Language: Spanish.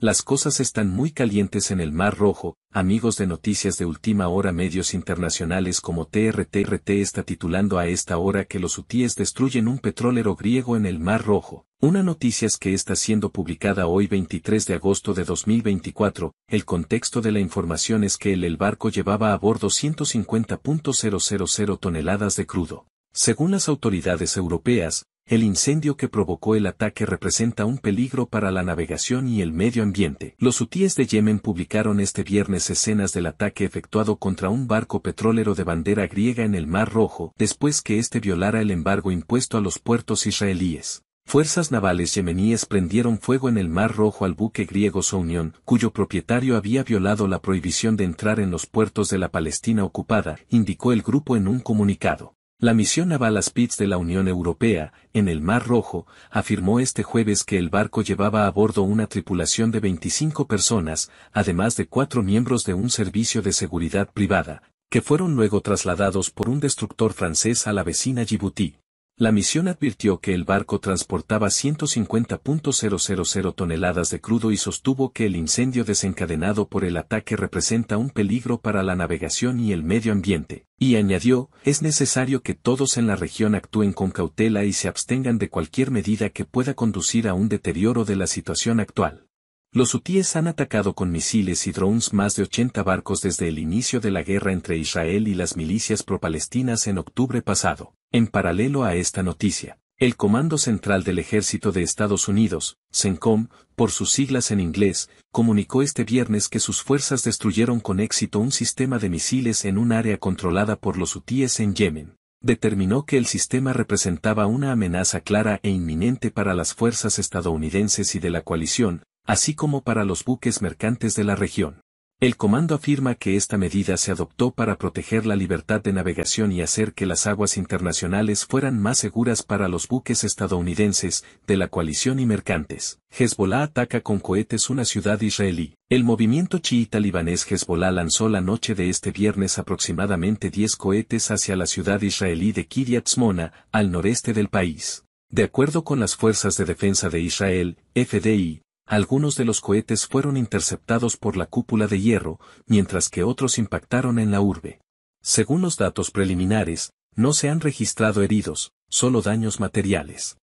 Las cosas están muy calientes en el Mar Rojo, amigos de noticias de última hora medios internacionales como TRTRT está titulando a esta hora que los hutíes destruyen un petrolero griego en el Mar Rojo. Una noticia que está siendo publicada hoy 23 de agosto de 2024, el contexto de la información es que el, el barco llevaba a bordo 150.000 toneladas de crudo. Según las autoridades europeas, el incendio que provocó el ataque representa un peligro para la navegación y el medio ambiente. Los hutíes de Yemen publicaron este viernes escenas del ataque efectuado contra un barco petrolero de bandera griega en el Mar Rojo, después que este violara el embargo impuesto a los puertos israelíes. Fuerzas navales yemeníes prendieron fuego en el Mar Rojo al buque griego Sounion, cuyo propietario había violado la prohibición de entrar en los puertos de la Palestina ocupada, indicó el grupo en un comunicado. La misión Naval Aspitz de la Unión Europea, en el Mar Rojo, afirmó este jueves que el barco llevaba a bordo una tripulación de 25 personas, además de cuatro miembros de un servicio de seguridad privada, que fueron luego trasladados por un destructor francés a la vecina Djibouti. La misión advirtió que el barco transportaba 150.000 toneladas de crudo y sostuvo que el incendio desencadenado por el ataque representa un peligro para la navegación y el medio ambiente, y añadió, es necesario que todos en la región actúen con cautela y se abstengan de cualquier medida que pueda conducir a un deterioro de la situación actual. Los hutíes han atacado con misiles y drones más de 80 barcos desde el inicio de la guerra entre Israel y las milicias propalestinas en octubre pasado. En paralelo a esta noticia, el Comando Central del Ejército de Estados Unidos, CENCOM, por sus siglas en inglés, comunicó este viernes que sus fuerzas destruyeron con éxito un sistema de misiles en un área controlada por los hutíes en Yemen. Determinó que el sistema representaba una amenaza clara e inminente para las fuerzas estadounidenses y de la coalición, así como para los buques mercantes de la región. El comando afirma que esta medida se adoptó para proteger la libertad de navegación y hacer que las aguas internacionales fueran más seguras para los buques estadounidenses, de la coalición y mercantes. Hezbollah ataca con cohetes una ciudad israelí. El movimiento chiita libanés Hezbollah lanzó la noche de este viernes aproximadamente 10 cohetes hacia la ciudad israelí de Kiryat Smona, al noreste del país. De acuerdo con las Fuerzas de Defensa de Israel, FDI, algunos de los cohetes fueron interceptados por la cúpula de hierro, mientras que otros impactaron en la urbe. Según los datos preliminares, no se han registrado heridos, solo daños materiales.